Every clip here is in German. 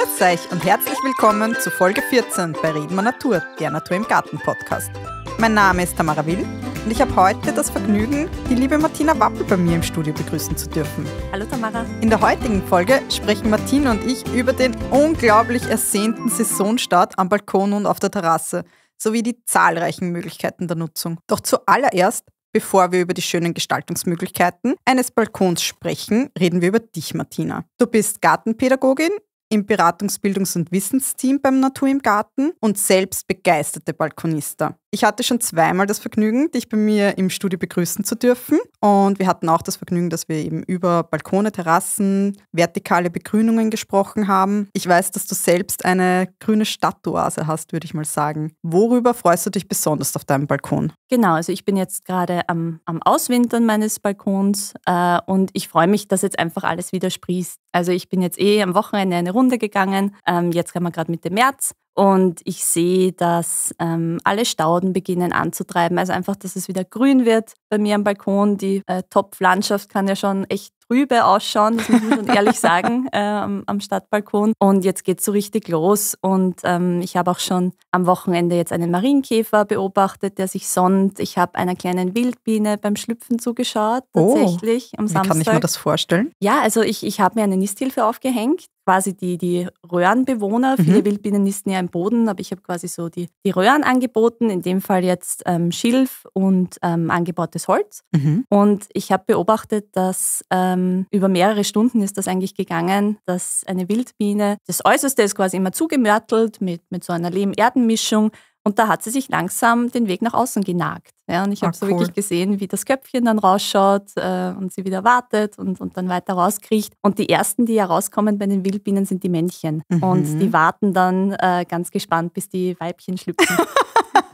Grüß euch und herzlich willkommen zu Folge 14 bei Reden wir Natur, der Natur im Garten Podcast. Mein Name ist Tamara Will und ich habe heute das Vergnügen, die liebe Martina Wappel bei mir im Studio begrüßen zu dürfen. Hallo Tamara. In der heutigen Folge sprechen Martina und ich über den unglaublich ersehnten Saisonstart am Balkon und auf der Terrasse sowie die zahlreichen Möglichkeiten der Nutzung. Doch zuallererst Bevor wir über die schönen Gestaltungsmöglichkeiten eines Balkons sprechen, reden wir über dich, Martina. Du bist Gartenpädagogin im Beratungs-, Bildungs- und Wissensteam beim Natur im Garten und selbst begeisterte Balkonister. Ich hatte schon zweimal das Vergnügen, dich bei mir im Studio begrüßen zu dürfen. Und wir hatten auch das Vergnügen, dass wir eben über Balkone, Terrassen, vertikale Begrünungen gesprochen haben. Ich weiß, dass du selbst eine grüne Stadtoase hast, würde ich mal sagen. Worüber freust du dich besonders auf deinem Balkon? Genau, also ich bin jetzt gerade am, am Auswintern meines Balkons äh, und ich freue mich, dass jetzt einfach alles wieder sprießt. Also ich bin jetzt eh am Wochenende eine Runde gegangen. Ähm, jetzt kann wir gerade Mitte März und ich sehe, dass ähm, alle Stauden beginnen anzutreiben. Also einfach, dass es wieder grün wird bei mir am Balkon. Die äh, Topflandschaft kann ja schon echt trübe ausschauen, das muss man schon ehrlich sagen, äh, am, am, Stadtbalkon. Und jetzt geht es so richtig los. Und ähm, ich habe auch schon am Wochenende jetzt einen Marienkäfer beobachtet, der sich sonnt. Ich habe einer kleinen Wildbiene beim Schlüpfen zugeschaut, oh, tatsächlich oh, am Samstag. Wie kann ich mir das vorstellen? Ja, also ich, ich habe mir eine Nisthilfe aufgehängt quasi die, die Röhrenbewohner. Mhm. Viele Wildbienen nisten ja im Boden, aber ich habe quasi so die, die Röhren angeboten, in dem Fall jetzt ähm, Schilf und ähm, angebautes Holz. Mhm. Und ich habe beobachtet, dass ähm, über mehrere Stunden ist das eigentlich gegangen, dass eine Wildbiene, das Äußerste ist quasi immer zugemörtelt mit, mit so einer Lehm-Erden-Mischung, und da hat sie sich langsam den Weg nach außen genagt. Ja, und ich ah, habe so cool. wirklich gesehen, wie das Köpfchen dann rausschaut äh, und sie wieder wartet und, und dann weiter rauskriegt. Und die ersten, die herauskommen bei den Wildbienen, sind die Männchen. Mhm. Und die warten dann äh, ganz gespannt, bis die Weibchen schlüpfen.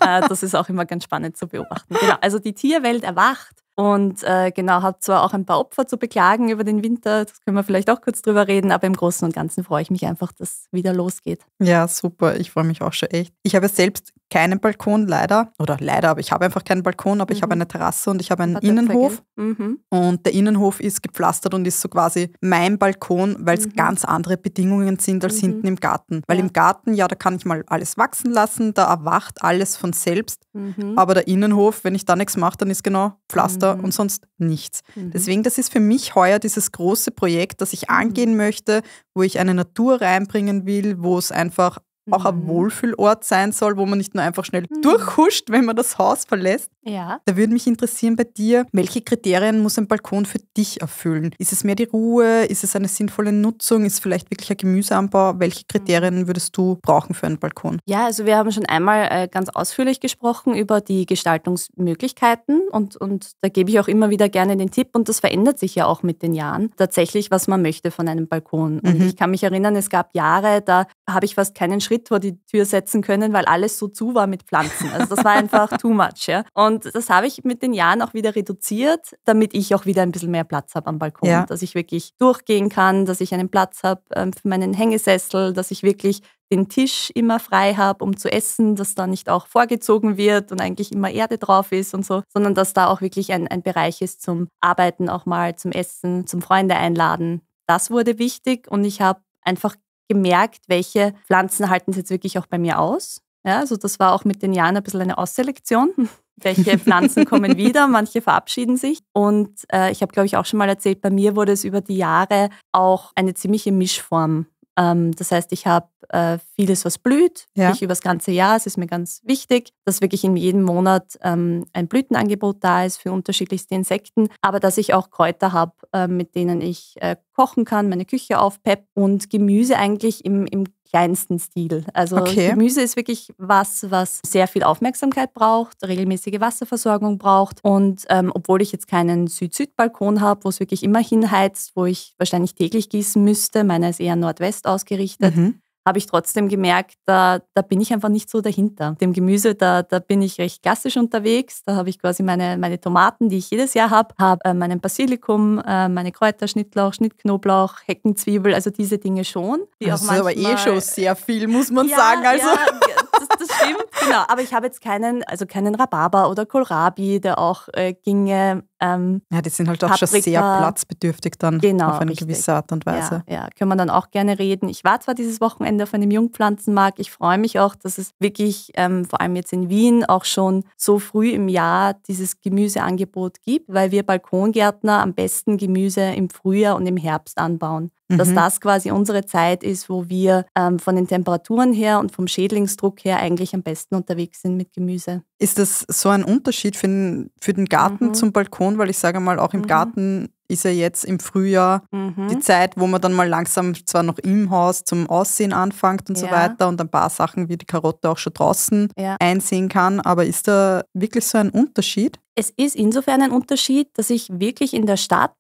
Äh, das ist auch immer ganz spannend zu beobachten. Genau, also die Tierwelt erwacht. Und äh, genau, habe zwar auch ein paar Opfer zu beklagen über den Winter, das können wir vielleicht auch kurz drüber reden, aber im Großen und Ganzen freue ich mich einfach, dass wieder losgeht. Ja, super, ich freue mich auch schon echt. Ich habe selbst keinen Balkon, leider. Oder leider, aber ich habe einfach keinen Balkon, aber mhm. ich habe mhm. eine Terrasse und ich habe einen Hat Innenhof. Mhm. Und der Innenhof ist gepflastert und ist so quasi mein Balkon, weil es mhm. ganz andere Bedingungen sind als mhm. hinten im Garten. Weil ja. im Garten, ja, da kann ich mal alles wachsen lassen, da erwacht alles von selbst. Mhm. Aber der Innenhof, wenn ich da nichts mache, dann ist genau Pflaster und sonst nichts. Deswegen, das ist für mich heuer dieses große Projekt, das ich angehen möchte, wo ich eine Natur reinbringen will, wo es einfach auch ein mhm. Wohlfühlort sein soll, wo man nicht nur einfach schnell mhm. durchhuscht, wenn man das Haus verlässt. Ja. Da würde mich interessieren bei dir, welche Kriterien muss ein Balkon für dich erfüllen? Ist es mehr die Ruhe? Ist es eine sinnvolle Nutzung? Ist es vielleicht wirklich ein Gemüseanbau? Welche mhm. Kriterien würdest du brauchen für einen Balkon? Ja, also wir haben schon einmal äh, ganz ausführlich gesprochen über die Gestaltungsmöglichkeiten und, und da gebe ich auch immer wieder gerne den Tipp und das verändert sich ja auch mit den Jahren tatsächlich, was man möchte von einem Balkon. Und mhm. ich kann mich erinnern, es gab Jahre, da habe ich fast keinen Schritt vor die Tür setzen können, weil alles so zu war mit Pflanzen. Also das war einfach too much. Ja. Und das habe ich mit den Jahren auch wieder reduziert, damit ich auch wieder ein bisschen mehr Platz habe am Balkon, ja. dass ich wirklich durchgehen kann, dass ich einen Platz habe ähm, für meinen Hängesessel, dass ich wirklich den Tisch immer frei habe, um zu essen, dass da nicht auch vorgezogen wird und eigentlich immer Erde drauf ist und so, sondern dass da auch wirklich ein, ein Bereich ist zum Arbeiten auch mal, zum Essen, zum Freunde einladen. Das wurde wichtig und ich habe einfach gemerkt, welche Pflanzen halten es jetzt wirklich auch bei mir aus. Ja, also das war auch mit den Jahren ein bisschen eine Ausselektion. Welche Pflanzen kommen wieder, manche verabschieden sich. Und äh, ich habe, glaube ich, auch schon mal erzählt, bei mir wurde es über die Jahre auch eine ziemliche Mischform ähm, das heißt, ich habe äh, vieles, was blüht, ja. ich über das ganze Jahr. Es ist mir ganz wichtig, dass wirklich in jedem Monat ähm, ein Blütenangebot da ist für unterschiedlichste Insekten, aber dass ich auch Kräuter habe, äh, mit denen ich äh, kochen kann, meine Küche aufpepp und Gemüse eigentlich im, im kleinsten Stil. Also okay. Gemüse ist wirklich was, was sehr viel Aufmerksamkeit braucht, regelmäßige Wasserversorgung braucht. Und ähm, obwohl ich jetzt keinen Süd-Süd-Balkon habe, wo es wirklich immer hinheizt, wo ich wahrscheinlich täglich gießen müsste, meiner ist eher Nordwest ausgerichtet, mhm habe ich trotzdem gemerkt, da, da bin ich einfach nicht so dahinter. Dem Gemüse, da, da bin ich recht klassisch unterwegs. Da habe ich quasi meine, meine Tomaten, die ich jedes Jahr habe, habe äh, meinen Basilikum, äh, meine Kräuter, Schnittlauch, Schnittknoblauch, Heckenzwiebel, also diese Dinge schon. Die das also ist aber eh schon sehr viel, muss man ja, sagen. Also. Ja, das, das stimmt, genau. Aber ich habe jetzt keinen, also keinen Rhabarber oder Kohlrabi, der auch äh, ginge ähm, ja, die sind halt auch Paprika. schon sehr platzbedürftig dann genau, auf eine richtig. gewisse Art und Weise. Ja, ja, können wir dann auch gerne reden. Ich war zwar dieses Wochenende auf einem Jungpflanzenmarkt. Ich freue mich auch, dass es wirklich ähm, vor allem jetzt in Wien auch schon so früh im Jahr dieses Gemüseangebot gibt, weil wir Balkongärtner am besten Gemüse im Frühjahr und im Herbst anbauen. Mhm. Dass das quasi unsere Zeit ist, wo wir ähm, von den Temperaturen her und vom Schädlingsdruck her eigentlich am besten unterwegs sind mit Gemüse. Ist das so ein Unterschied für den, für den Garten mhm. zum Balkon? Weil ich sage mal, auch im mhm. Garten ist ja jetzt im Frühjahr mhm. die Zeit, wo man dann mal langsam zwar noch im Haus zum Aussehen anfängt und ja. so weiter und ein paar Sachen wie die Karotte auch schon draußen ja. einsehen kann, aber ist da wirklich so ein Unterschied? Es ist insofern ein Unterschied, dass ich wirklich in der Stadt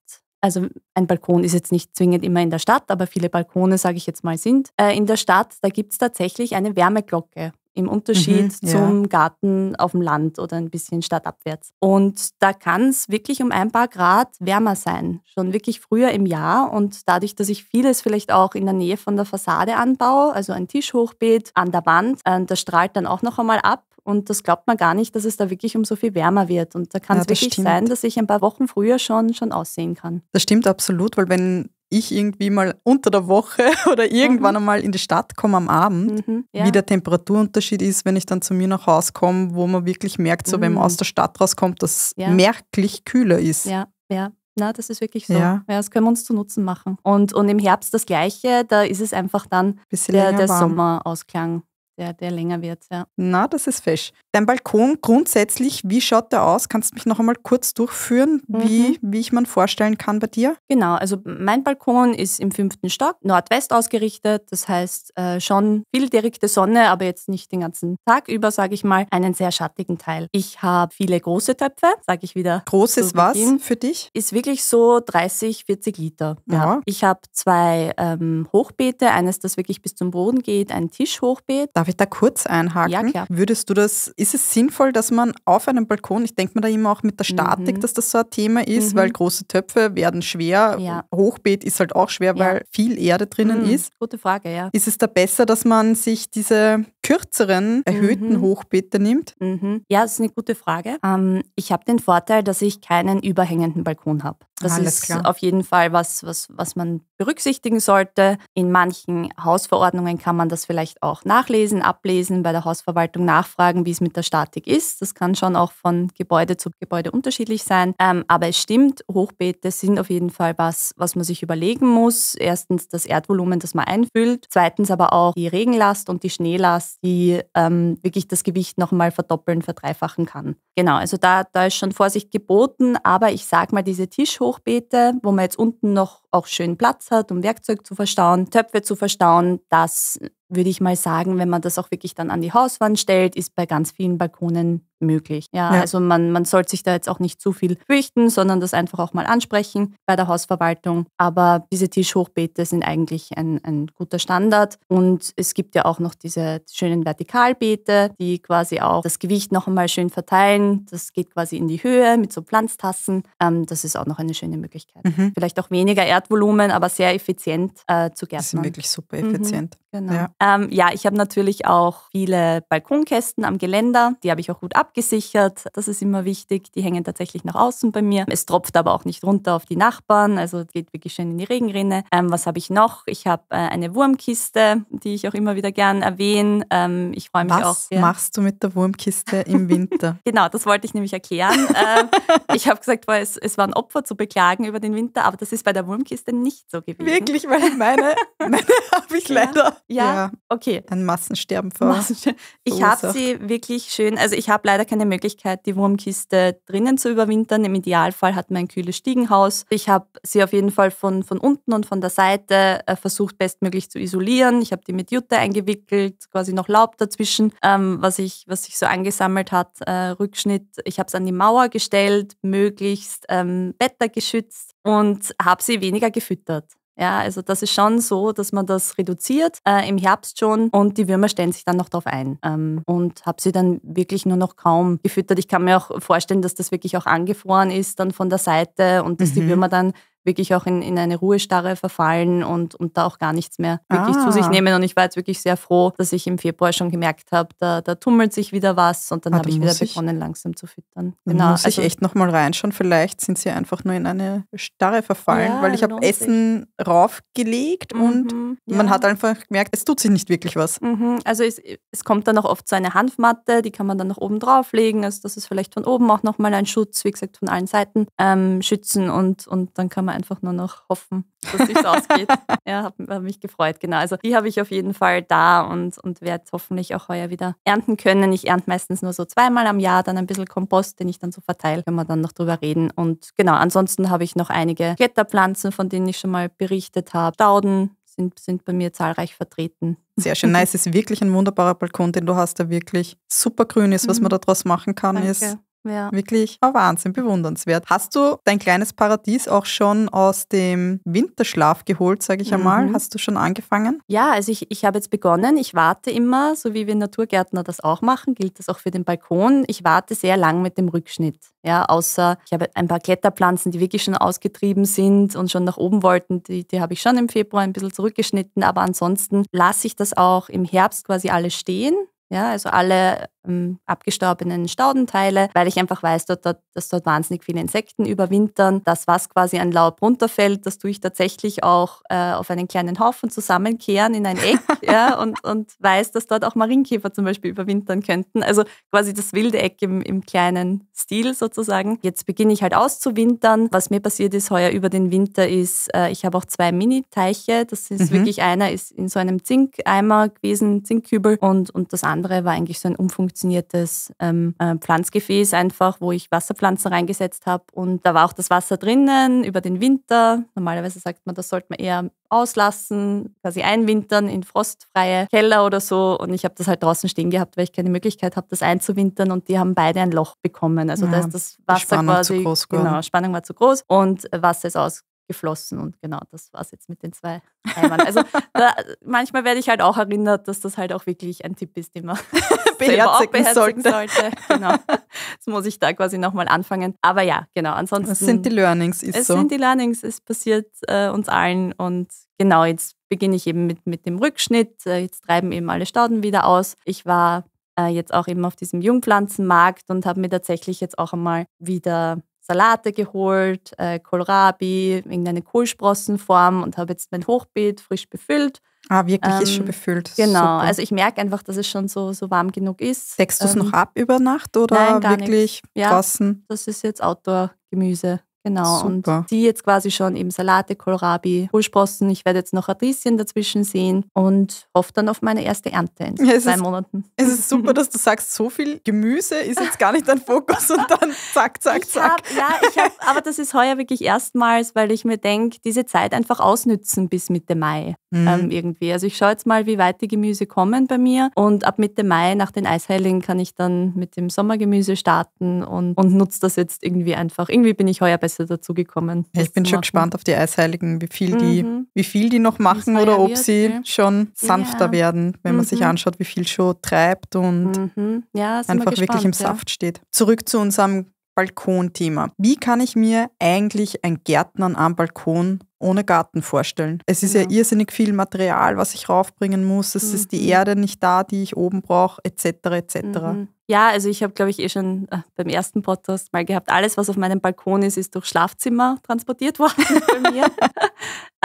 also ein Balkon ist jetzt nicht zwingend immer in der Stadt, aber viele Balkone, sage ich jetzt mal, sind äh, in der Stadt. Da gibt es tatsächlich eine Wärmeglocke im Unterschied mhm, zum Garten auf dem Land oder ein bisschen stadtabwärts. Und da kann es wirklich um ein paar Grad wärmer sein, schon wirklich früher im Jahr. Und dadurch, dass ich vieles vielleicht auch in der Nähe von der Fassade anbaue, also ein Tischhochbeet an der Wand, äh, das strahlt dann auch noch einmal ab und das glaubt man gar nicht, dass es da wirklich um so viel wärmer wird. Und da kann es wirklich stimmt. sein, dass ich ein paar Wochen früher schon, schon aussehen kann. Das stimmt absolut, weil wenn ich irgendwie mal unter der Woche oder irgendwann mhm. einmal in die Stadt komme am Abend, mhm, ja. wie der Temperaturunterschied ist, wenn ich dann zu mir nach Hause komme, wo man wirklich merkt, so mhm. wenn man mhm. aus der Stadt rauskommt, dass ja. merklich kühler ist. Ja, ja. Na, das ist wirklich so. Ja. ja. das können wir uns zu Nutzen machen. Und, und im Herbst das Gleiche, da ist es einfach dann Bisschen der, der Sommerausklang der, der länger wird. Ja. Na, das ist fesch. Dein Balkon grundsätzlich, wie schaut der aus? Kannst du mich noch einmal kurz durchführen, wie, mhm. wie ich man vorstellen kann bei dir? Genau, also mein Balkon ist im fünften Stock, Nordwest ausgerichtet. Das heißt äh, schon viel direkte Sonne, aber jetzt nicht den ganzen Tag über, sage ich mal, einen sehr schattigen Teil. Ich habe viele große Töpfe, sage ich wieder. Großes was für dich? Ist wirklich so 30, 40 Liter. Ja. Ich habe zwei ähm, Hochbeete, eines, das wirklich bis zum Boden geht, ein Tischhochbeet. Da Darf ich da kurz einhaken? Ja, klar. Würdest du das, ist es sinnvoll, dass man auf einem Balkon, ich denke mir da immer auch mit der Statik, mhm. dass das so ein Thema ist, mhm. weil große Töpfe werden schwer, ja. Hochbeet ist halt auch schwer, ja. weil viel Erde drinnen mhm. ist. Gute Frage, ja. Ist es da besser, dass man sich diese kürzeren, erhöhten mhm. Hochbeete nimmt? Mhm. Ja, das ist eine gute Frage. Ähm, ich habe den Vorteil, dass ich keinen überhängenden Balkon habe. Das Alles ist klar. auf jeden Fall was, was, was man berücksichtigen sollte. In manchen Hausverordnungen kann man das vielleicht auch nachlesen, ablesen, bei der Hausverwaltung nachfragen, wie es mit der Statik ist. Das kann schon auch von Gebäude zu Gebäude unterschiedlich sein. Ähm, aber es stimmt, Hochbeete sind auf jeden Fall was, was man sich überlegen muss. Erstens das Erdvolumen, das man einfüllt. Zweitens aber auch die Regenlast und die Schneelast die ähm, wirklich das Gewicht nochmal verdoppeln, verdreifachen kann. Genau, also da, da ist schon Vorsicht geboten, aber ich sag mal, diese Tischhochbeete, wo man jetzt unten noch auch schön Platz hat, um Werkzeug zu verstauen, Töpfe zu verstauen, das würde ich mal sagen, wenn man das auch wirklich dann an die Hauswand stellt, ist bei ganz vielen Balkonen möglich. Ja, ja. also man, man sollte sich da jetzt auch nicht zu viel fürchten, sondern das einfach auch mal ansprechen bei der Hausverwaltung. Aber diese Tischhochbeete sind eigentlich ein, ein guter Standard. Und es gibt ja auch noch diese schönen Vertikalbeete, die quasi auch das Gewicht noch einmal schön verteilen Tassen. Das geht quasi in die Höhe mit so Pflanztassen. Ähm, das ist auch noch eine schöne Möglichkeit. Mhm. Vielleicht auch weniger Erdvolumen, aber sehr effizient äh, zu gärtnern. Das ist wirklich super mhm. effizient. Genau. Ja, ähm, ja ich habe natürlich auch viele Balkonkästen am Geländer. Die habe ich auch gut abgesichert. Das ist immer wichtig. Die hängen tatsächlich nach außen bei mir. Es tropft aber auch nicht runter auf die Nachbarn. Also geht wirklich schön in die Regenrinne. Ähm, was habe ich noch? Ich habe äh, eine Wurmkiste, die ich auch immer wieder gern erwähne. Ähm, ich freue mich was auch. Was machst du mit der Wurmkiste im Winter? genau, das wollte ich nämlich erklären. äh, ich habe gesagt, boah, es, es ein Opfer zu beklagen über den Winter, aber das ist bei der Wurmkiste nicht so gewesen. Wirklich, weil meine, meine habe ich ja. leider ja, ja, okay. Ein Massensterben vor. Massensterben. Ich habe sie wirklich schön, also ich habe leider keine Möglichkeit, die Wurmkiste drinnen zu überwintern. Im Idealfall hat man ein kühles Stiegenhaus. Ich habe sie auf jeden Fall von, von unten und von der Seite äh, versucht, bestmöglich zu isolieren. Ich habe die mit Jute eingewickelt, quasi noch Laub dazwischen, ähm, was, ich, was sich so angesammelt hat, äh, Rückschnitt. Ich habe es an die Mauer gestellt, möglichst ähm, wettergeschützt und habe sie weniger gefüttert. Ja, also das ist schon so, dass man das reduziert äh, im Herbst schon und die Würmer stellen sich dann noch drauf ein ähm, und habe sie dann wirklich nur noch kaum gefüttert. Ich kann mir auch vorstellen, dass das wirklich auch angefroren ist dann von der Seite und dass mhm. die Würmer dann wirklich auch in, in eine Ruhestarre verfallen und, und da auch gar nichts mehr wirklich ah. zu sich ah. nehmen. Und ich war jetzt wirklich sehr froh, dass ich im Februar schon gemerkt habe, da, da tummelt sich wieder was und dann ah, habe ich wieder ich, begonnen, langsam zu füttern. Genau. Muss also, ich echt nochmal reinschauen. Vielleicht sind sie einfach nur in eine Starre verfallen, ja, weil ich habe Essen sich. raufgelegt mhm, und ja. man hat einfach gemerkt, es tut sich nicht wirklich was. Mhm, also es, es kommt dann auch oft so eine Hanfmatte, die kann man dann nach oben drauflegen. Also das ist vielleicht von oben auch nochmal ein Schutz, wie gesagt, von allen Seiten ähm, schützen und, und dann kann man einfach nur noch hoffen, dass es ausgeht. ja, hat, hat, mich gefreut, genau. Also die habe ich auf jeden Fall da und, und werde hoffentlich auch heuer wieder ernten können. Ich ernte meistens nur so zweimal am Jahr, dann ein bisschen Kompost, den ich dann so verteile, können wir dann noch drüber reden. Und genau, ansonsten habe ich noch einige Kletterpflanzen, von denen ich schon mal berichtet habe. Stauden, sind, sind bei mir zahlreich vertreten. Sehr schön. Nein, es ist wirklich ein wunderbarer Balkon, den du hast, der wirklich super grün ist. Was man mhm. daraus machen kann, Danke. ist ja. Wirklich ein ah, Wahnsinn, bewundernswert. Hast du dein kleines Paradies auch schon aus dem Winterschlaf geholt, sage ich einmal? Mhm. Hast du schon angefangen? Ja, also ich, ich habe jetzt begonnen. Ich warte immer, so wie wir Naturgärtner das auch machen, gilt das auch für den Balkon. Ich warte sehr lang mit dem Rückschnitt. Ja, außer ich habe ein paar Kletterpflanzen, die wirklich schon ausgetrieben sind und schon nach oben wollten. Die, die habe ich schon im Februar ein bisschen zurückgeschnitten. Aber ansonsten lasse ich das auch im Herbst quasi alles stehen. Ja, also alle ähm, abgestorbenen Staudenteile, weil ich einfach weiß, dort, dort, dass dort wahnsinnig viele Insekten überwintern. Das, was quasi an Laub runterfällt, das tue ich tatsächlich auch äh, auf einen kleinen Haufen zusammenkehren in ein Eck ja, und, und weiß, dass dort auch Marienkäfer zum Beispiel überwintern könnten. Also quasi das wilde Eck im, im kleinen Stil sozusagen. Jetzt beginne ich halt auszuwintern. Was mir passiert ist heuer über den Winter ist, äh, ich habe auch zwei Mini-Teiche. Das ist mhm. wirklich einer ist in so einem Zinkeimer gewesen, Zinkkübel und, und das andere war eigentlich so ein Umfunk funktioniertes ähm, äh, Pflanzgefäß einfach, wo ich Wasserpflanzen reingesetzt habe. Und da war auch das Wasser drinnen über den Winter. Normalerweise sagt man, das sollte man eher auslassen, quasi einwintern in frostfreie Keller oder so. Und ich habe das halt draußen stehen gehabt, weil ich keine Möglichkeit habe, das einzuwintern. Und die haben beide ein Loch bekommen. Also ja, ah, da ist das Wasser Spannung quasi. Zu groß genau, Spannung war zu groß und Wasser ist aus geflossen. Und genau, das war es jetzt mit den zwei Eimern. Also da, manchmal werde ich halt auch erinnert, dass das halt auch wirklich ein Tipp ist, den man auch beherzigen sollte. sollte. Genau. Das muss ich da quasi nochmal anfangen. Aber ja, genau, ansonsten. Es sind die Learnings, ist es so. Es sind die Learnings, es passiert äh, uns allen. Und genau, jetzt beginne ich eben mit, mit dem Rückschnitt. Äh, jetzt treiben eben alle Stauden wieder aus. Ich war äh, jetzt auch eben auf diesem Jungpflanzenmarkt und habe mir tatsächlich jetzt auch einmal wieder Salate geholt, äh, Kohlrabi, irgendeine Kohlsprossenform und habe jetzt mein Hochbeet frisch befüllt. Ah, wirklich ähm, ist schon ähm, befüllt. Genau, Super. also ich merke einfach, dass es schon so, so warm genug ist. Deckst du es ähm, noch ab über Nacht oder nein, wirklich ja, draußen? Das ist jetzt Outdoor-Gemüse. Genau, Super. und die jetzt quasi schon eben Salate, Kohlrabi, Kohlsprossen. Ich werde jetzt noch Radieschen dazwischen sehen und hoffe dann auf meine erste Ernte in ja, zwei ist, Monaten. Es ist super, dass du sagst, so viel Gemüse ist jetzt gar nicht dein Fokus und dann zack, zack, ich zack. Hab, ja, ich habe, aber das ist heuer wirklich erstmals, weil ich mir denke, diese Zeit einfach ausnützen bis Mitte Mai mhm. ähm, irgendwie. Also ich schaue jetzt mal, wie weit die Gemüse kommen bei mir und ab Mitte Mai nach den Eishellingen kann ich dann mit dem Sommergemüse starten und, und nutze das jetzt irgendwie einfach. Irgendwie bin ich heuer bei Eisheiligenpässe dazugekommen. Ich bin schon machen. gespannt auf die Eisheiligen, wie viel die, mhm. wie viel die noch machen oder ob sie ja. schon sanfter ja. werden, wenn mhm. man sich mhm. anschaut, wie viel schon treibt und mhm. ja, einfach gespannt, wirklich im Saft steht. Zurück zu unserem Balkonthema. Wie kann ich mir eigentlich ein Gärtnern am Balkon ohne Garten vorstellen? Es ist ja, ja irrsinnig viel Material, was ich raufbringen muss. Es mhm. ist die mhm. Erde nicht da, die ich oben brauche, etc. etc. Mhm. Ja, also ich habe, glaube ich, eh schon äh, beim ersten Podcast mal gehabt, alles, was auf meinem Balkon ist, ist durch Schlafzimmer transportiert worden bei mir.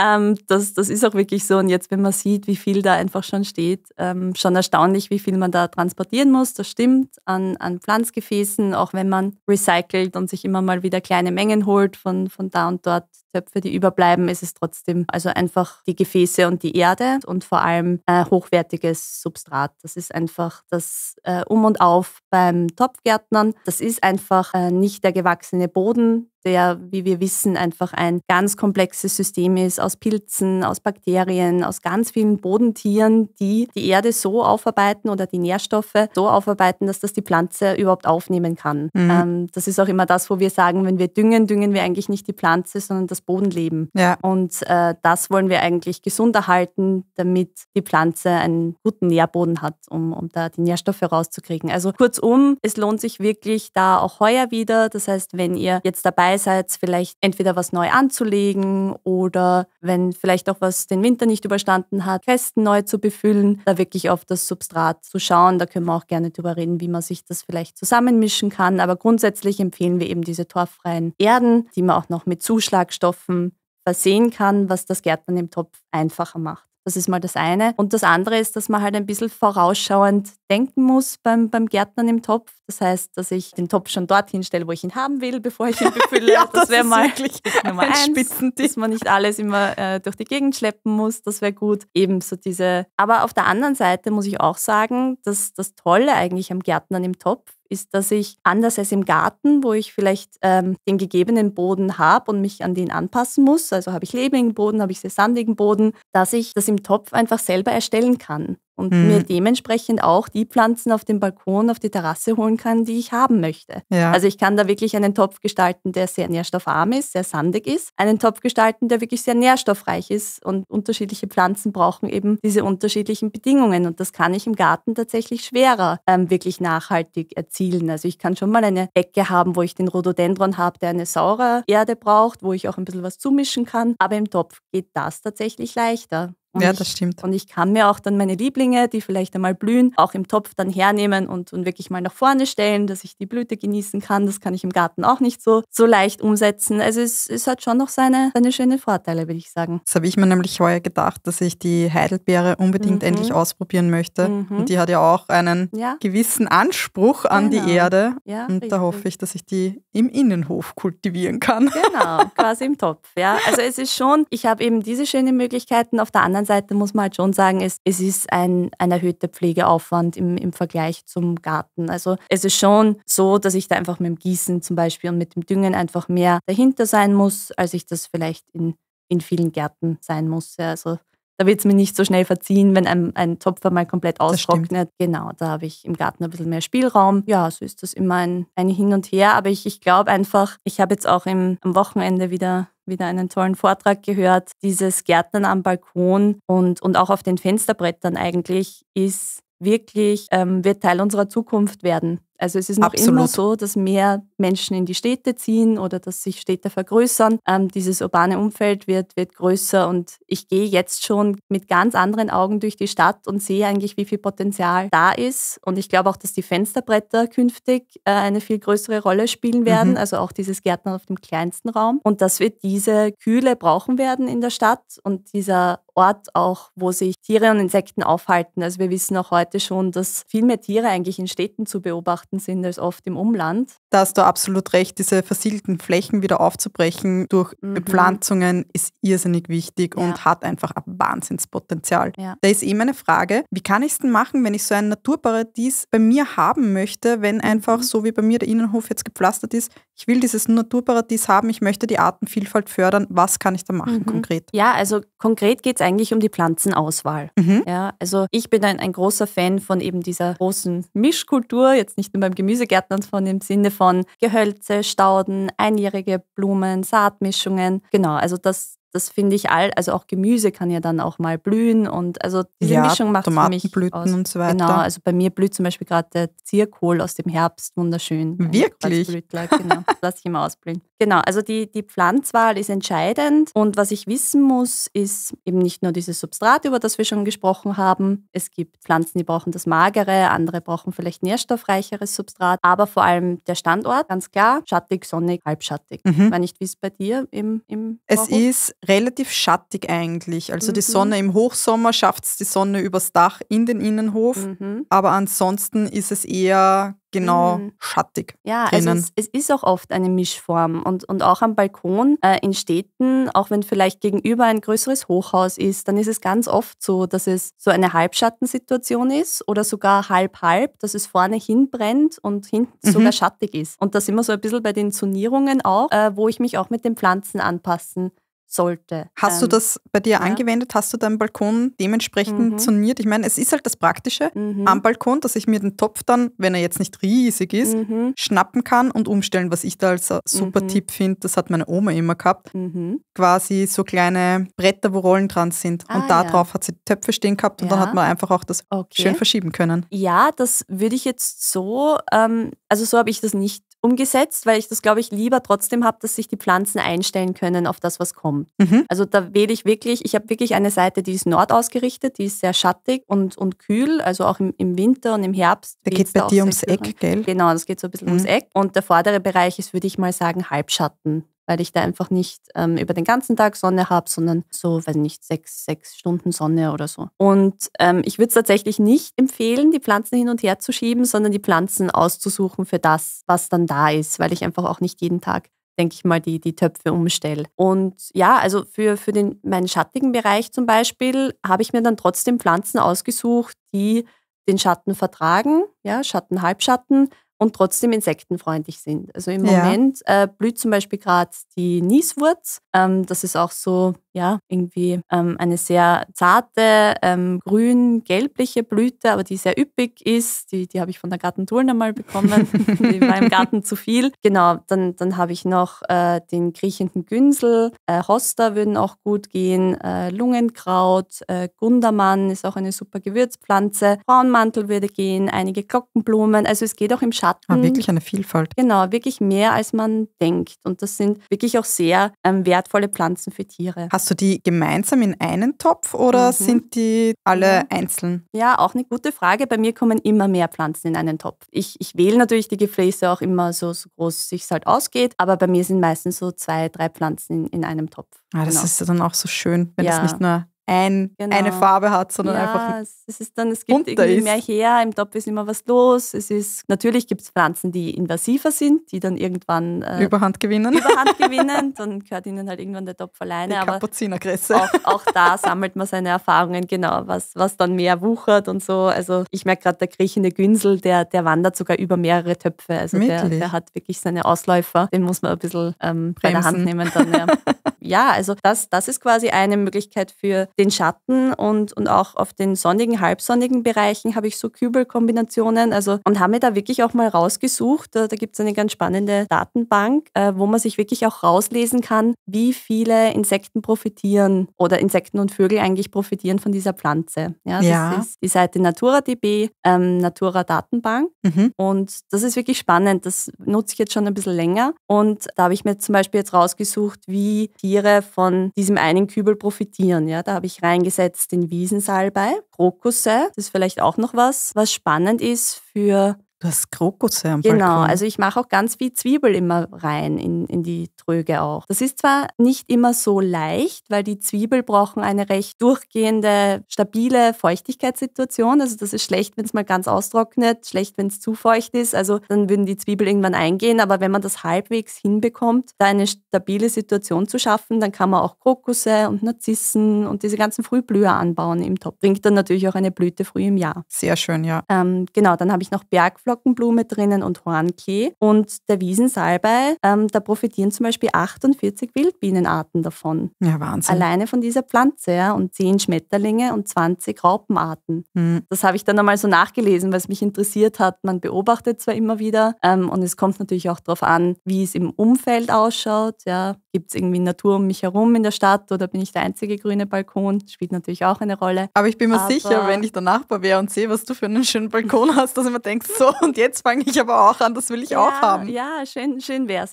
Ähm, das, das ist auch wirklich so. Und jetzt, wenn man sieht, wie viel da einfach schon steht, ähm, schon erstaunlich, wie viel man da transportieren muss. Das stimmt an, an Pflanzgefäßen, auch wenn man recycelt und sich immer mal wieder kleine Mengen holt von, von da und dort. Töpfe, die überbleiben, ist es trotzdem also einfach die Gefäße und die Erde und vor allem äh, hochwertiges Substrat. Das ist einfach das äh, Um und Auf beim Topfgärtnern. Das ist einfach äh, nicht der gewachsene Boden, der, wie wir wissen, einfach ein ganz komplexes System ist aus Pilzen, aus Bakterien, aus ganz vielen Bodentieren, die die Erde so aufarbeiten oder die Nährstoffe so aufarbeiten, dass das die Pflanze überhaupt aufnehmen kann. Mhm. Ähm, das ist auch immer das, wo wir sagen, wenn wir düngen, düngen wir eigentlich nicht die Pflanze, sondern das das Bodenleben. Ja. Und äh, das wollen wir eigentlich gesund erhalten, damit die Pflanze einen guten Nährboden hat, um, um da die Nährstoffe rauszukriegen. Also kurzum, es lohnt sich wirklich da auch heuer wieder. Das heißt, wenn ihr jetzt dabei seid, vielleicht entweder was neu anzulegen oder wenn vielleicht auch was den Winter nicht überstanden hat, Kästen neu zu befüllen, da wirklich auf das Substrat zu schauen. Da können wir auch gerne drüber reden, wie man sich das vielleicht zusammenmischen kann. Aber grundsätzlich empfehlen wir eben diese torffreien Erden, die man auch noch mit Zuschlagstoffen Nährstoffen versehen kann, was das Gärtnern im Topf einfacher macht. Das ist mal das eine. Und das andere ist, dass man halt ein bisschen vorausschauend denken muss beim, beim Gärtnern im Topf. Das heißt, dass ich den Topf schon dorthin stelle, wo ich ihn haben will, bevor ich ihn befülle. ja, das, wäre mal wirklich Nummer ein eins, dass man nicht alles immer äh, durch die Gegend schleppen muss. Das wäre gut. Eben diese. Aber auf der anderen Seite muss ich auch sagen, dass das Tolle eigentlich am Gärtnern im Topf ist, dass ich anders als im Garten, wo ich vielleicht ähm, den gegebenen Boden habe und mich an den anpassen muss, also habe ich lehmigen Boden, habe ich sehr sandigen Boden, dass ich das im Topf einfach selber erstellen kann und mhm. mir dementsprechend auch die Pflanzen auf dem Balkon, auf die Terrasse holen kann, die ich haben möchte. Ja. Also ich kann da wirklich einen Topf gestalten, der sehr nährstoffarm ist, sehr sandig ist, einen Topf gestalten, der wirklich sehr nährstoffreich ist und unterschiedliche Pflanzen brauchen eben diese unterschiedlichen Bedingungen und das kann ich im Garten tatsächlich schwerer ähm, wirklich nachhaltig erzielen. Also ich kann schon mal eine Ecke haben, wo ich den Rhododendron habe, der eine saure Erde braucht, wo ich auch ein bisschen was zumischen kann, aber im Topf geht das tatsächlich leichter. Und ja, das stimmt. und ich kann mir auch dann meine Lieblinge, die vielleicht einmal blühen, auch im Topf dann hernehmen und, und wirklich mal nach vorne stellen, dass ich die Blüte genießen kann. Das kann ich im Garten auch nicht so, so leicht umsetzen. Also es, es hat schon noch seine, seine schönen Vorteile, würde ich sagen. Das habe ich mir nämlich heuer gedacht, dass ich die Heidelbeere unbedingt mhm. endlich ausprobieren möchte. Mhm. Und die hat ja auch einen ja. gewissen Anspruch an genau. die Erde. Ja, und richtig. da hoffe ich, dass ich die im Innenhof kultivieren kann. Genau, quasi im Topf. Ja. Also es ist schon, ich habe eben diese schönen Möglichkeiten auf der anderen anderen Seite muss man halt schon sagen, es, es ist ein, ein erhöhter Pflegeaufwand im, im Vergleich zum Garten. Also es ist schon so, dass ich da einfach mit dem Gießen zum Beispiel und mit dem Düngen einfach mehr dahinter sein muss, als ich das vielleicht in, in vielen Gärten sein muss. Also da wird es mir nicht so schnell verziehen, wenn ein, ein Topf einmal komplett austrocknet. Genau, da habe ich im Garten ein bisschen mehr Spielraum. Ja, so ist das immer ein, ein Hin und Her. Aber ich, ich glaube einfach, ich habe jetzt auch im, am Wochenende wieder wieder einen tollen Vortrag gehört. Dieses Gärtnern am Balkon und, und auch auf den Fensterbrettern eigentlich ist wirklich, ähm, wird Teil unserer Zukunft werden. Also es ist noch Absolut. immer so, dass mehr Menschen in die Städte ziehen oder dass sich Städte vergrößern. Ähm, dieses urbane Umfeld wird, wird größer und ich gehe jetzt schon mit ganz anderen Augen durch die Stadt und sehe eigentlich, wie viel Potenzial da ist. Und ich glaube auch, dass die Fensterbretter künftig äh, eine viel größere Rolle spielen mhm. werden, mhm. also auch dieses Gärtner auf dem kleinsten Raum. Und dass wir diese Kühle brauchen werden in der Stadt und dieser Ort auch, wo sich Tiere und Insekten aufhalten. Also wir wissen auch heute schon, dass viel mehr Tiere eigentlich in Städten zu beobachten Landwirtschaften sind als oft im Umland. Da hast du absolut recht, diese versiegelten Flächen wieder aufzubrechen durch mhm. Bepflanzungen ist irrsinnig wichtig ja. und hat einfach ein Wahnsinnspotenzial. Ja. Da ist eben eh eine Frage, wie kann ich es denn machen, wenn ich so ein Naturparadies bei mir haben möchte, wenn mhm. einfach so wie bei mir der Innenhof jetzt gepflastert ist, ich will dieses Naturparadies haben, ich möchte die Artenvielfalt fördern, was kann ich da machen mhm. konkret? Ja, also konkret geht es eigentlich um die Pflanzenauswahl. Mhm. Ja, also ich bin ein, ein großer Fan von eben dieser großen Mischkultur, jetzt nicht nur beim Gemüsegärtnern von im Sinne von Gehölze, Stauden, einjährige Blumen, Saatmischungen. Genau, also das, das finde ich all, also auch Gemüse kann ja dann auch mal blühen und also diese ja, Mischung macht für mich aus. und so weiter. Genau, also bei mir blüht zum Beispiel gerade der Zierkohl aus dem Herbst wunderschön. Wirklich? Blüht gleich, genau. Lass ich immer ausblühen. Genau, also die, die Pflanzwahl ist entscheidend und was ich wissen muss, ist eben nicht nur dieses Substrat, über das wir schon gesprochen haben. Es gibt Pflanzen, die brauchen das magere, andere brauchen vielleicht nährstoffreicheres Substrat, aber vor allem der Standort, ganz klar, schattig, sonnig, halbschattig. Mhm. Ich weiß nicht, wie es bei dir im, im Es ist relativ schattig eigentlich. Also mhm. die Sonne im Hochsommer schafft es die Sonne übers Dach in den Innenhof, mhm. aber ansonsten ist es eher genau mhm. schattig. Ja, also es, es, ist auch oft eine Mischform und, und auch am Balkon äh, in Städten, auch wenn vielleicht gegenüber ein größeres Hochhaus ist, dann ist es ganz oft so, dass es so eine Halbschattensituation ist oder sogar halb-halb, dass es vorne hin brennt und hinten mhm. sogar schattig ist. Und da sind wir so ein bisschen bei den Zonierungen auch, äh, wo ich mich auch mit den Pflanzen anpassen sollte. Hast du ähm, das bei dir ja. angewendet? Hast du deinen Balkon dementsprechend mhm. soniert? Ich meine, es ist halt das Praktische mhm. am Balkon, dass ich mir den Topf dann, wenn er jetzt nicht riesig ist, mhm. schnappen kann und umstellen, was ich da als super mhm. Tipp finde. Das hat meine Oma immer gehabt. Mhm. Quasi so kleine Bretter, wo Rollen dran sind. Ah, und da ja. drauf hat sie Töpfe stehen gehabt und ja. dann hat man einfach auch das okay. schön verschieben können. Ja, das würde ich jetzt so, ähm, also so habe ich das nicht umgesetzt, weil ich das, glaube ich, lieber trotzdem habe, dass sich die Pflanzen einstellen können auf das, was kommt. Mhm. Also da wähle ich wirklich, ich habe wirklich eine Seite, die ist nord ausgerichtet, die ist sehr schattig und, und kühl, also auch im, im Winter und im Herbst. Da geht bei dir ums Eck, gell? Genau, das geht so ein bisschen mhm. ums Eck. Und der vordere Bereich ist, würde ich mal sagen, Halbschatten, weil ich da einfach nicht ähm, über den ganzen Tag Sonne habe, sondern so, weiß nicht, sechs, sechs Stunden Sonne oder so. Und ähm, ich würde es tatsächlich nicht empfehlen, die Pflanzen hin und her zu schieben, sondern die Pflanzen auszusuchen für das, was dann da ist, weil ich einfach auch nicht jeden Tag denke ich mal, die, die Töpfe umstelle. Und ja, also für, für den, meinen schattigen Bereich zum Beispiel habe ich mir dann trotzdem Pflanzen ausgesucht, die den Schatten vertragen, ja, Schatten, Halbschatten, und trotzdem insektenfreundlich sind. Also im ja. Moment äh, blüht zum Beispiel gerade die Nieswurz. Ähm, das ist auch so ja, irgendwie ähm, eine sehr zarte, ähm, grün-gelbliche Blüte, aber die sehr üppig ist. Die, die habe ich von der Gartentouren einmal bekommen. die war im Garten zu viel. Genau, dann, dann habe ich noch äh, den kriechenden Günsel. Äh, Hoster würden auch gut gehen. Äh, Lungenkraut, äh, Gundermann ist auch eine super Gewürzpflanze. Braunmantel würde gehen, einige Glockenblumen. Also es geht auch im Schatten. Ah, wirklich eine Vielfalt. Genau, wirklich mehr als man denkt. Und das sind wirklich auch sehr ähm, wertvolle Pflanzen für Tiere. Hast Hast du die gemeinsam in einen Topf oder mhm. sind die alle mhm. einzeln? Ja, auch eine gute Frage. Bei mir kommen immer mehr Pflanzen in einen Topf. Ich, ich wähle natürlich die Gefäße auch immer so, so groß, wie es halt ausgeht, aber bei mir sind meistens so zwei, drei Pflanzen in, in einem Topf. Ah, das genau. ist dann auch so schön, wenn es nicht nur ein, genau. eine Farbe hat, sondern ja, einfach. Es ist dann, es gibt irgendwie ist. mehr her, im Topf ist immer was los. Es ist, natürlich gibt es Pflanzen, die invasiver sind, die dann irgendwann äh, Überhand gewinnen. Überhand gewinnen, dann gehört ihnen halt irgendwann der Topf alleine. Die Kapuzinerkresse. Auch, auch da sammelt man seine Erfahrungen, genau, was, was dann mehr wuchert und so. Also ich merke gerade, der kriechende Günsel, der, der wandert sogar über mehrere Töpfe. Also der, der, hat wirklich seine Ausläufer. Den muss man ein bisschen ähm, bei der Hand nehmen dann. Ja. ja, also das, das ist quasi eine Möglichkeit für den Schatten und, und auch auf den sonnigen, halbsonnigen Bereichen habe ich so Kübelkombinationen. Also und habe mir da wirklich auch mal rausgesucht. Da, da gibt es eine ganz spannende Datenbank, äh, wo man sich wirklich auch rauslesen kann, wie viele Insekten profitieren oder Insekten und Vögel eigentlich profitieren von dieser Pflanze. Ja, das ja. ist die Seite NaturaDB, ähm, Natura Datenbank. Mhm. Und das ist wirklich spannend. Das nutze ich jetzt schon ein bisschen länger. Und da habe ich mir zum Beispiel jetzt rausgesucht, wie die Tiere von diesem einen Kübel profitieren. Ja, da habe ich reingesetzt den Wiesensalbei, Krokusse, das ist vielleicht auch noch was, was spannend ist für Du hast Krokusse am genau, Balkon. Genau, also ich mache auch ganz viel Zwiebel immer rein in, in die Tröge auch. Das ist zwar nicht immer so leicht, weil die Zwiebel brauchen eine recht durchgehende, stabile Feuchtigkeitssituation. Also das ist schlecht, wenn es mal ganz austrocknet, schlecht, wenn es zu feucht ist. Also dann würden die Zwiebel irgendwann eingehen. Aber wenn man das halbwegs hinbekommt, da eine stabile Situation zu schaffen, dann kann man auch Krokusse und Narzissen und diese ganzen Frühblüher anbauen im Topf. Bringt dann natürlich auch eine Blüte früh im Jahr. Sehr schön, ja. Ähm, genau, dann habe ich noch Bergflor Eisflockenblume drinnen und Hornklee. Und der Wiesensalbei, ähm, da profitieren zum Beispiel 48 Wildbienenarten davon. Ja, Wahnsinn. Alleine von dieser Pflanze, ja. Und 10 Schmetterlinge und 20 Raupenarten. Mhm. Das habe ich dann einmal so nachgelesen, weil es mich interessiert hat. Man beobachtet zwar immer wieder ähm, und es kommt natürlich auch darauf an, wie es im Umfeld ausschaut, ja, Gibt es irgendwie Natur um mich herum in der Stadt oder bin ich der einzige grüne Balkon? Spielt natürlich auch eine Rolle. Aber ich bin mir aber sicher, wenn ich der Nachbar wäre und sehe, was du für einen schönen Balkon hast, dass ich mir denke, so und jetzt fange ich aber auch an, das will ich ja, auch haben. Ja, schön, schön wäre es,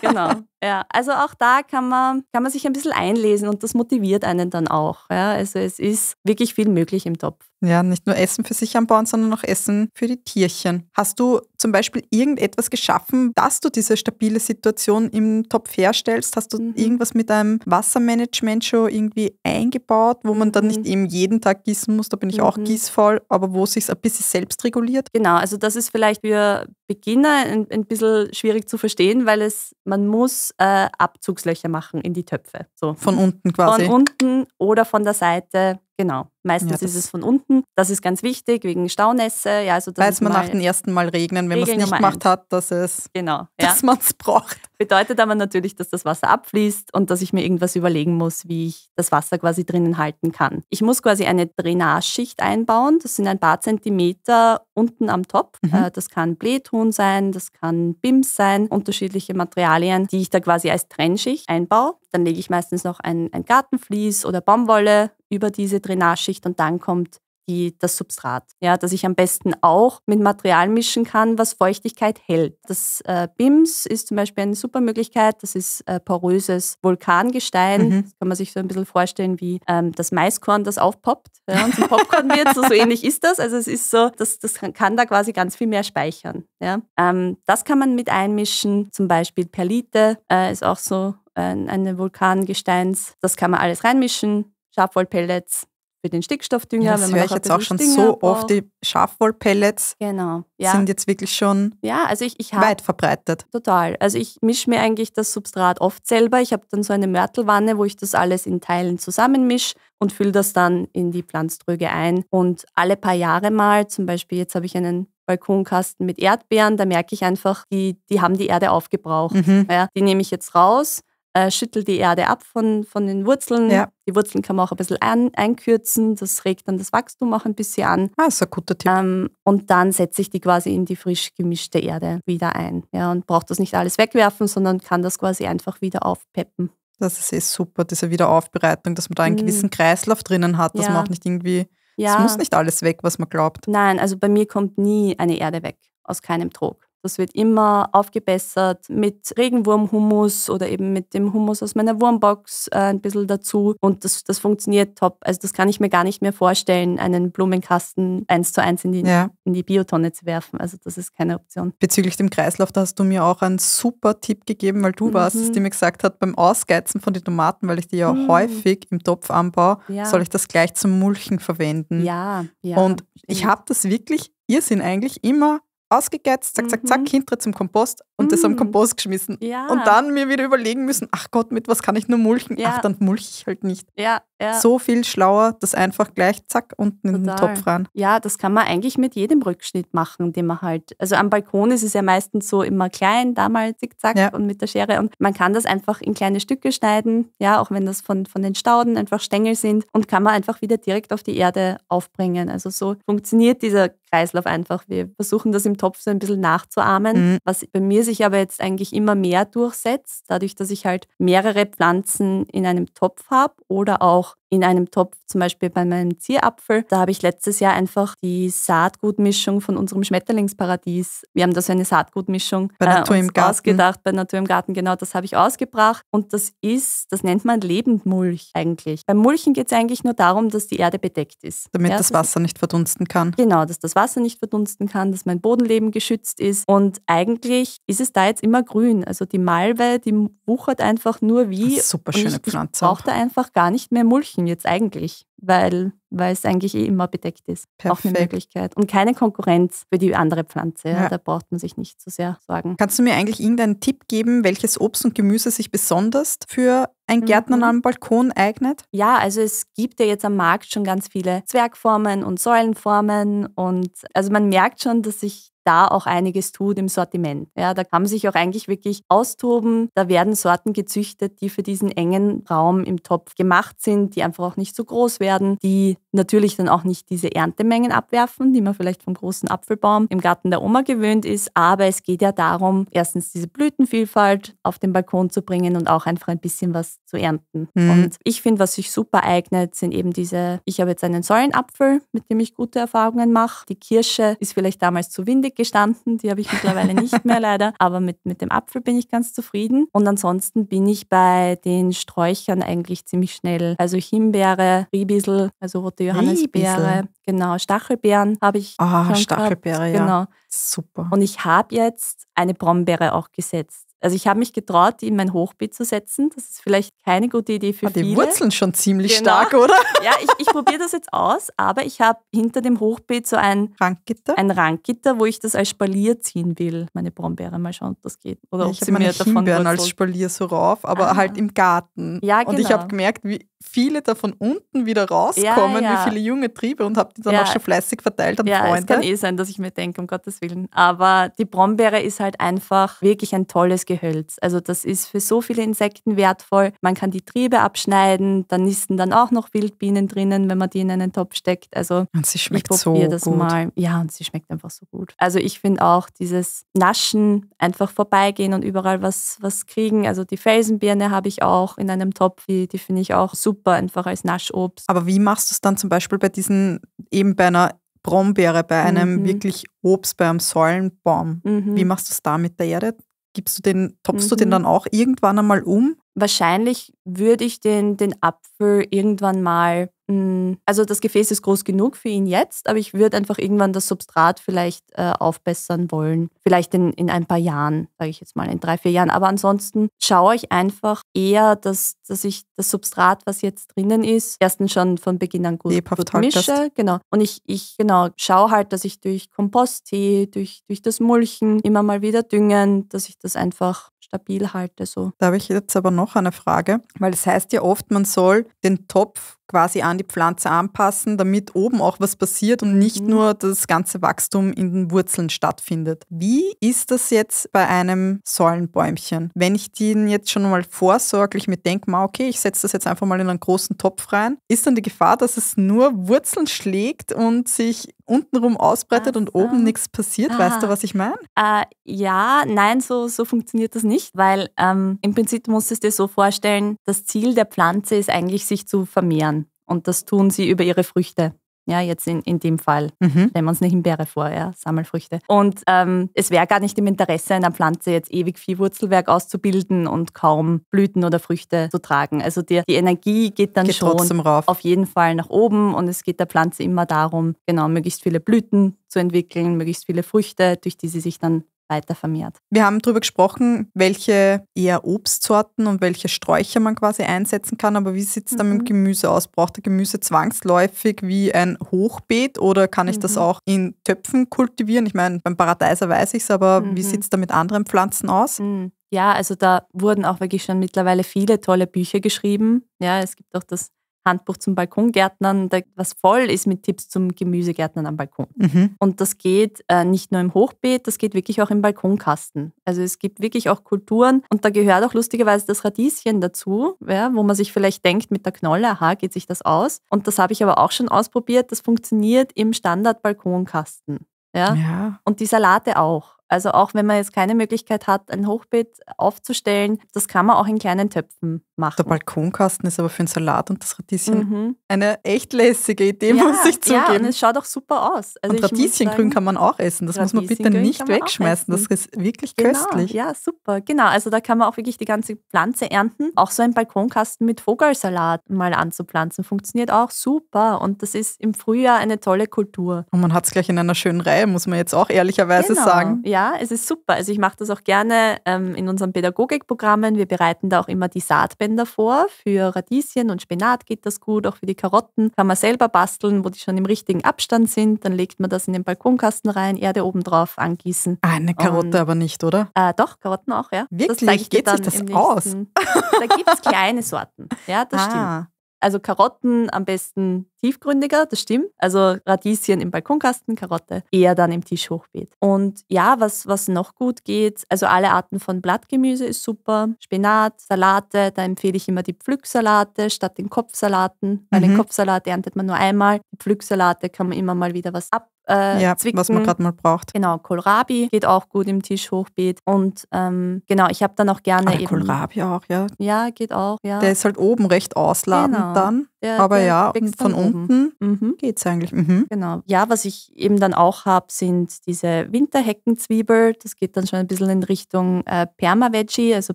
Genau. Ja, also auch da kann man, kann man sich ein bisschen einlesen und das motiviert einen dann auch. Ja. Also es ist wirklich viel möglich im Topf. Ja, nicht nur Essen für sich anbauen, sondern auch Essen für die Tierchen. Hast du zum Beispiel irgendetwas geschaffen, dass du diese stabile Situation im Topf herstellst? Hast du mhm. irgendwas mit einem Wassermanagement schon irgendwie eingebaut, wo man dann nicht mhm. eben jeden Tag gießen muss? Da bin ich mhm. auch gießvoll, aber wo sich es ein bisschen selbst reguliert? Genau, also das ist vielleicht für Beginner ein, ein bisschen schwierig zu verstehen, weil es, man muss äh, Abzugslöcher machen in die Töpfe. So. Von unten quasi. Von unten oder von der Seite Genau. Meistens ja, ist es von unten. Das ist ganz wichtig wegen Staunässe. Ja, also, dass Weiß man nach dem ersten Mal regnen, wenn man es nicht gemacht hat, dass es, genau, ja. dass man es braucht. Bedeutet aber natürlich, dass das Wasser abfließt und dass ich mir irgendwas überlegen muss, wie ich das Wasser quasi drinnen halten kann. Ich muss quasi eine Drainageschicht einbauen. Das sind ein paar Zentimeter unten am Topf. Mhm. Äh, das kann Blähton sein, das kann BIMS sein, unterschiedliche Materialien, die ich da quasi als Trennschicht einbaue. Dann lege ich meistens noch ein, ein Gartenvlies oder Baumwolle über diese Drainageschicht und dann kommt die, das Substrat. Ja, dass ich am besten auch mit Material mischen kann, was Feuchtigkeit hält. Das äh, BIMS ist zum Beispiel eine super Möglichkeit. Das ist äh, poröses Vulkangestein. Mhm. Das kann man sich so ein bisschen vorstellen wie ähm, das Maiskorn, das aufpoppt ja, und zum Popcorn wird. So, so, ähnlich ist das. Also es ist so, das, das kann da quasi ganz viel mehr speichern. Ja. Ähm, das kann man mit einmischen. Zum Beispiel Perlite äh, ist auch so ein, eine Vulkangesteins. Das kann man alles reinmischen. Schafwollpellets, für den Stickstoffdünger. Ja, das höre ich jetzt auch schon Dünger so braucht. oft. Die Schafwollpellets genau, ja. sind jetzt wirklich schon ja, also ich, ich hab, weit verbreitet. Total. Also ich mische mir eigentlich das Substrat oft selber. Ich habe dann so eine Mörtelwanne, wo ich das alles in Teilen zusammenmische und fülle das dann in die Pflanztröge ein. Und alle paar Jahre mal, zum Beispiel jetzt habe ich einen Balkonkasten mit Erdbeeren, da merke ich einfach, die, die haben die Erde aufgebraucht. Mhm. Ja, die nehme ich jetzt raus äh, schüttelt die Erde ab von, von den Wurzeln. Ja. Die Wurzeln kann man auch ein bisschen ein, einkürzen. Das regt dann das Wachstum auch ein bisschen an. Ah, ist ein guter Tipp. Ähm, und dann setze ich die quasi in die frisch gemischte Erde wieder ein. Ja, und braucht das nicht alles wegwerfen, sondern kann das quasi einfach wieder aufpeppen. Das ist eh super, diese Wiederaufbereitung, dass man da einen mm. gewissen Kreislauf drinnen hat, dass ja. man auch nicht irgendwie, ja. es muss nicht alles weg, was man glaubt. Nein, also bei mir kommt nie eine Erde weg, aus keinem Trog. Das wird immer aufgebessert mit Regenwurmhumus oder eben mit dem Humus aus meiner Wurmbox äh, ein bisschen dazu. Und das, das funktioniert top. Also das kann ich mir gar nicht mehr vorstellen, einen Blumenkasten eins zu eins in die, ja. in die Biotonne zu werfen. Also das ist keine Option. Bezüglich dem Kreislauf, da hast du mir auch einen super Tipp gegeben, weil du mhm. warst es, mhm. die mir gesagt hat, beim Ausgeizen von den Tomaten, weil ich die ja mhm. häufig im Topf anbaue, ja. soll ich das gleich zum Mulchen verwenden. Ja, ja. Und ich habe das wirklich ihr Irrsinn eigentlich immer ausgegeizt, zack, zack, zack, mhm. hinter zum Kompost und mhm. das am mhm. Kompost geschmissen. Ja. Und dann mir wieder überlegen müssen, ach Gott, mit was kann ich nur mulchen? Ja. Ach, dann mulch ich halt nicht. Ja, ja. So viel schlauer, das einfach gleich zack unten Total. in den Topf ran. Ja, das kann man eigentlich mit jedem Rückschnitt machen, den man halt. Also am Balkon ist es ja meistens so immer klein, damals zickzack ja. und mit der Schere. Und man kann das einfach in kleine Stücke schneiden, ja, auch wenn das von, von den Stauden einfach Stängel sind und kann man einfach wieder direkt auf die Erde aufbringen. Also so funktioniert dieser Kreislauf einfach. Wir versuchen das im Topf so ein bisschen nachzuahmen, mhm. was bei mir sich aber jetzt eigentlich immer mehr durchsetzt, dadurch, dass ich halt mehrere Pflanzen in einem Topf habe oder auch auch in einem Topf, zum Beispiel bei meinem Zierapfel. Da habe ich letztes Jahr einfach die Saatgutmischung von unserem Schmetterlingsparadies. Wir haben da so eine Saatgutmischung bei äh, Natur im Garten. ausgedacht bei Natur im Garten, genau, das habe ich ausgebracht. Und das ist, das nennt man Lebendmulch eigentlich. Beim Mulchen geht es eigentlich nur darum, dass die Erde bedeckt ist. Damit ja, das Wasser nicht verdunsten kann. Genau, dass das Wasser nicht verdunsten kann, dass mein Bodenleben geschützt ist. Und eigentlich ist es da jetzt immer grün. Also die Malve, die wuchert einfach nur wie. Superschöne Pflanze. Ich brauche da einfach gar nicht mehr mulchen. Schiffchen jetzt eigentlich, weil, weil es eigentlich eh immer bedeckt ist. Perfekt. Auch eine Möglichkeit. Und keine Konkurrenz für die andere Pflanze. Ja. Da braucht man sich nicht so sehr sorgen. Kannst du mir eigentlich irgendeinen Tipp geben, welches Obst und Gemüse sich besonders für ein mhm. Gärtner am Balkon eignet? Ja, also es gibt ja jetzt am Markt schon ganz viele Zwergformen und Säulenformen und also man merkt schon, dass sich da auch einiges tut im Sortiment. Ja, da kann man sich auch eigentlich wirklich austoben. Da werden Sorten gezüchtet, die für diesen engen Raum im Topf gemacht sind, die einfach auch nicht so groß werden, die natürlich dann auch nicht diese Erntemengen abwerfen, die man vielleicht vom großen Apfelbaum im Garten der Oma gewöhnt ist. Aber es geht ja darum, erstens diese Blütenvielfalt auf den Balkon zu bringen und auch einfach ein bisschen was zu ernten. Mhm. Und ich finde, was sich super eignet, sind eben diese, ich habe jetzt einen Säulenapfel, mit dem ich gute Erfahrungen mache. Die Kirsche ist vielleicht damals zu windig Himbeere gestanden, die habe ich mittlerweile nicht mehr leider, aber mit, mit dem Apfel bin ich ganz zufrieden. Und ansonsten bin ich bei den Sträuchern eigentlich ziemlich schnell. Also Himbeere, Riebissel, also rote Johannisbeere, Riebissel. genau, Stachelbeeren habe ich. Ah, Stachelbeere, gehabt, ja. Genau. Super. Und ich habe jetzt eine Brombeere auch gesetzt. Also ich habe mich getraut, die in mein Hochbeet zu setzen. Das ist vielleicht keine gute Idee für aber ah, viele. Die Wurzeln schon ziemlich genau. stark, oder? Ja, ich, ich probiere das jetzt aus, aber ich habe hinter dem Hochbeet so ein Ranggitter, ein Rankgitter wo ich das als Spalier ziehen will. Meine Brombeere, mal schauen, ob das geht. Oder ja, ob ich habe meine Himbeeren als Spalier so rauf, aber ah. halt im Garten. Ja, genau. Und ich genau. habe gemerkt, wie viele davon unten wieder rauskommen, ja, ja. wie viele junge Triebe und habe die dann auch schon fleißig verteilt an ja, Freunde. Ja, es kann eh sein, dass ich mir denke, um Gottes Willen. Aber die Brombeere ist halt einfach wirklich ein tolles Gefühl. Gehölz. Also das ist für so viele Insekten wertvoll. Man kann die Triebe abschneiden, dann nisten dann auch noch Wildbienen drinnen, wenn man die in einen Topf steckt. Also und sie schmeckt ich so das gut. mal. Ja, und sie schmeckt einfach so gut. Also ich finde auch dieses Naschen, einfach vorbeigehen und überall was, was kriegen. Also die Felsenbirne habe ich auch in einem Topf, die, die finde ich auch super, einfach als Naschobst. Aber wie machst du es dann zum Beispiel bei diesen, eben bei einer Brombeere, bei einem mhm. wirklich Obst, bei einem Säulenbaum? Mhm. Wie machst du es da mit der Erde? Gibst du den, topfst mhm. du den mhm. dann auch irgendwann einmal um? Wahrscheinlich würde ich den, den Apfel irgendwann mal hm, also das Gefäß ist groß genug für ihn jetzt, aber ich würde einfach irgendwann das Substrat vielleicht äh, aufbessern wollen. Vielleicht in, in ein paar Jahren, sage ich jetzt mal, in drei, vier Jahren. Aber ansonsten schaue ich einfach eher, dass, dass ich das Substrat, was jetzt drinnen ist, erstens schon von Beginn an gut, gut mische. Genau. Und ich, ich genau, schaue halt, dass ich durch Komposttee, durch, durch das Mulchen immer mal wieder düngen, dass ich das einfach stabil halte. So. Da habe ich jetzt aber noch eine Frage, weil es heißt ja oft, man soll den Topf quasi an die Pflanze anpassen, damit oben auch was passiert und nicht mhm. nur das ganze Wachstum in den Wurzeln stattfindet. Wie ist das jetzt bei einem Säulenbäumchen? Wenn ich den jetzt schon mal vorsorglich mir denke, okay, ich setze das jetzt einfach mal in einen großen Topf rein, ist dann die Gefahr, dass es nur Wurzeln schlägt und sich untenrum ausbreitet also. und oben nichts passiert. Aha. Weißt du, was ich meine? Äh, ja, nein, so, so funktioniert das nicht, weil ähm, im Prinzip musst du es dir so vorstellen, das Ziel der Pflanze ist eigentlich, sich zu vermehren. Und das tun sie über ihre Früchte. Ja, jetzt in, in dem Fall mhm. stellen wir uns eine Himbeere vor, ja, Sammelfrüchte. Und ähm, es wäre gar nicht im Interesse einer Pflanze, jetzt ewig viel Wurzelwerk auszubilden und kaum Blüten oder Früchte zu tragen. Also die, die Energie geht dann geht schon auf jeden Fall nach oben und es geht der Pflanze immer darum, genau, möglichst viele Blüten zu entwickeln, möglichst viele Früchte, durch die sie sich dann weiter vermehrt. Wir haben darüber gesprochen, welche eher Obstsorten und welche Sträucher man quasi einsetzen kann, aber wie sieht es mhm. dann mit mhm. Gemüse aus? Braucht der Gemüse zwangsläufig wie ein Hochbeet oder kann ich mhm. das auch in Töpfen kultivieren? Ich meine, beim Paradeiser weiß ich es, aber mhm. wie sieht es da mit anderen Pflanzen aus? Mhm. Ja, also da wurden auch wirklich schon mittlerweile viele tolle Bücher geschrieben. Ja, es gibt auch das Handbuch zum Balkongärtnern, was voll ist mit Tipps zum Gemüsegärtnern am Balkon. Mhm. Und das geht äh, nicht nur im Hochbeet, das geht wirklich auch im Balkonkasten. Also es gibt wirklich auch Kulturen und da gehört auch lustigerweise das Radieschen dazu, ja, wo man sich vielleicht denkt, mit der Knolle, aha, geht sich das aus. Und das habe ich aber auch schon ausprobiert, das funktioniert im Standard-Balkonkasten. Ja? ja? Und die Salate auch. Also auch wenn man jetzt keine Möglichkeit hat, ein Hochbeet aufzustellen, das kann man auch in kleinen Töpfen machen. Der Balkonkasten ist aber für den Salat und das Radieschen mhm. eine echt lässige Idee, ja, muss ich zugeben. Ja, und es schaut auch super aus. Also und Radieschengrün kann man auch essen. Das muss man bitte nicht wegschmeißen. Das ist wirklich genau, köstlich. Ja, super. Genau, also da kann man auch wirklich die ganze Pflanze ernten. Auch so ein Balkonkasten mit Vogelsalat mal anzupflanzen, funktioniert auch super. Und das ist im Frühjahr eine tolle Kultur. Und man hat es gleich in einer schönen Reihe, muss man jetzt auch ehrlicherweise genau. sagen. Ja, ja, es ist super. Also ich mache das auch gerne ähm, in unseren Pädagogikprogrammen. Wir bereiten da auch immer die Saatbänder vor. Für Radieschen und Spinat geht das gut, auch für die Karotten kann man selber basteln, wo die schon im richtigen Abstand sind. Dann legt man das in den Balkonkasten rein, Erde oben drauf, angießen. Ah, eine Karotte und, aber nicht, oder? Äh, doch, Karotten auch, ja. Wirklich? Das Geht sich das aus? Nächsten. Da gibt es kleine Sorten. Ja, das ah. stimmt. Also Karotten am besten tiefgründiger, das stimmt. Also Radieschen im Balkonkasten, Karotte eher dann im Tischhochbeet. Und ja, was, was noch gut geht, also alle Arten von Blattgemüse ist super. Spinat, Salate, da empfehle ich immer die Pflücksalate statt den Kopfsalaten. Weil mhm. den Kopfsalat erntet man nur einmal. Pflücksalate kann man immer mal wieder was ab äh, ja, Zwicken. was man gerade mal braucht. Genau, Kohlrabi geht auch gut im Tischhochbeet. Und ähm, genau, ich habe dann auch gerne ah, eben. Kohlrabi auch, ja. Ja, geht auch, ja. Der ist halt oben recht ausladend genau. dann. Der, Aber der ja, von unten mhm. geht es eigentlich. Mhm. Genau. Ja, was ich eben dann auch habe, sind diese Winterheckenzwiebel. Das geht dann schon ein bisschen in Richtung äh, perma also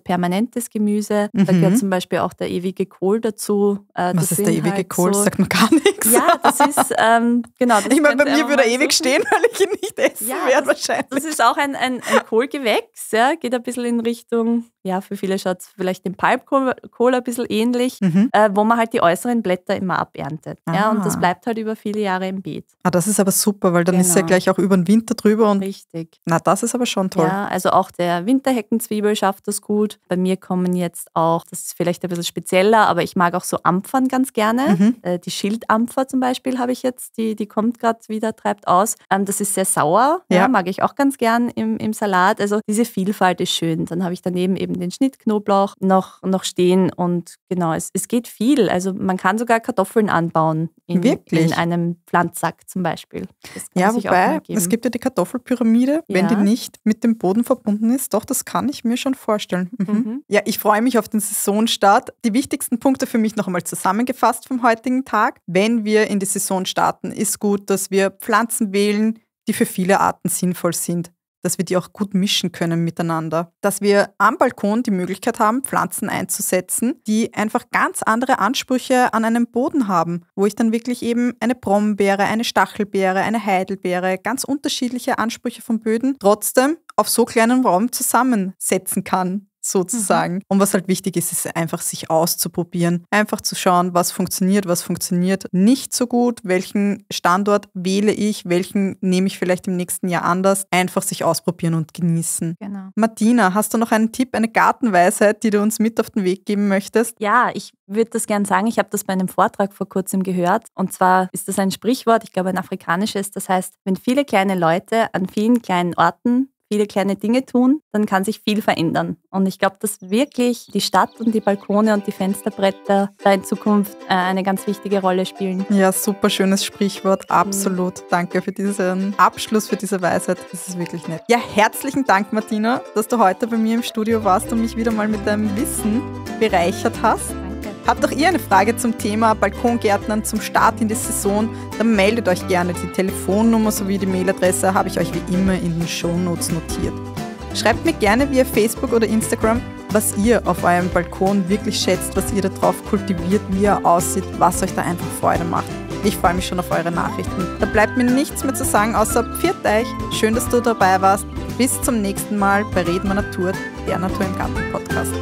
permanentes Gemüse. Mhm. Da gehört mhm. zum Beispiel auch der ewige Kohl dazu. Äh, was ist der ewige halt Kohl? So, sagt man gar nichts. Ja, das ist, ähm, genau. Das ich meine, bei mir würde er ewig so stehen, weil ich ihn nicht essen ja, werde wahrscheinlich. Das ist auch ein, ein, ein Kohlgewächs, ja, geht ein bisschen in Richtung, ja, für viele schaut es vielleicht dem Palmkohl ein bisschen ähnlich, mhm. äh, wo man halt die äußeren Blätter Blätter immer aberntet. Ja, ne? und das ah. bleibt halt über viele Jahre im Beet. Ah, das ist aber super, weil dann genau. ist er gleich auch über den Winter drüber und. Richtig. Na, das ist aber schon toll. Ja, also auch der Winterheckenzwiebel schafft das gut. Bei mir kommen jetzt auch, das ist vielleicht ein bisschen spezieller, aber ich mag auch so Ampfern ganz gerne. Mhm. Äh, die Schildampfer zum Beispiel habe ich jetzt, die, die kommt gerade wieder, treibt aus. Ähm, das ist sehr sauer, ja. ja. mag ich auch ganz gern im, im Salat. Also diese Vielfalt ist schön. Dann habe ich daneben eben den Schnittknoblauch noch, noch stehen und genau, es, es geht viel. Also man kann sogar sogar Kartoffeln anbauen. In, Wirklich? In einem Pflanzsack zum Beispiel. ja, wobei, es gibt ja die Kartoffelpyramide, wenn die nicht mit dem Boden verbunden ist. Doch, das kann ich mir schon vorstellen. Mhm. Mhm. Ja, ich freue mich auf den Saisonstart. Die wichtigsten Punkte für mich noch einmal zusammengefasst vom heutigen Tag. Wenn wir in die Saison starten, ist gut, dass wir Pflanzen wählen, die für viele Arten sinnvoll sind dass wir die auch gut mischen können miteinander. Dass wir am Balkon die Möglichkeit haben, Pflanzen einzusetzen, die einfach ganz andere Ansprüche an einem Boden haben, wo ich dann wirklich eben eine Brombeere, eine Stachelbeere, eine Heidelbeere, ganz unterschiedliche Ansprüche von Böden trotzdem auf so kleinen Raum zusammensetzen kann sozusagen. Mhm. Und was halt wichtig ist, ist einfach sich auszuprobieren, einfach zu schauen, was funktioniert, was funktioniert nicht so gut, welchen Standort wähle ich, welchen nehme ich vielleicht im nächsten Jahr anders. Einfach sich ausprobieren und genießen. Genau. Martina, hast du noch einen Tipp, eine Gartenweisheit, die du uns mit auf den Weg geben möchtest? Ja, ich würde das gerne sagen. Ich habe das bei einem Vortrag vor kurzem gehört. Und zwar ist das ein Sprichwort, ich glaube ein afrikanisches, das heißt, wenn viele kleine Leute an vielen kleinen Orten viele kleine Dinge tun, dann kann sich viel verändern. Und ich glaube, dass wirklich die Stadt und die Balkone und die Fensterbretter da in Zukunft äh, eine ganz wichtige Rolle spielen. Ja, super schönes Sprichwort, mhm. absolut. Mhm. Danke für diesen Abschluss, für diese Weisheit. Das ist wirklich nett. Ja, herzlichen Dank, Martina, dass du heute bei mir im Studio warst und mich wieder mal mit deinem Wissen bereichert hast. Habt auch ihr eine Frage zum Thema Balkongärtnern zum Start in die Saison? Dann meldet euch gerne. Die Telefonnummer sowie die Mailadresse habe ich euch wie immer in den Shownotes notiert. Schreibt mir gerne via Facebook oder Instagram, was ihr auf eurem Balkon wirklich schätzt, was ihr da drauf kultiviert, wie er aussieht, was euch da einfach Freude macht. Ich freue mich schon auf eure Nachrichten. Da bleibt mir nichts mehr zu sagen, außer pfiat euch. Schön, dass du dabei warst. Bis zum nächsten Mal bei Redmann Natur, der Natur im Garten Podcast.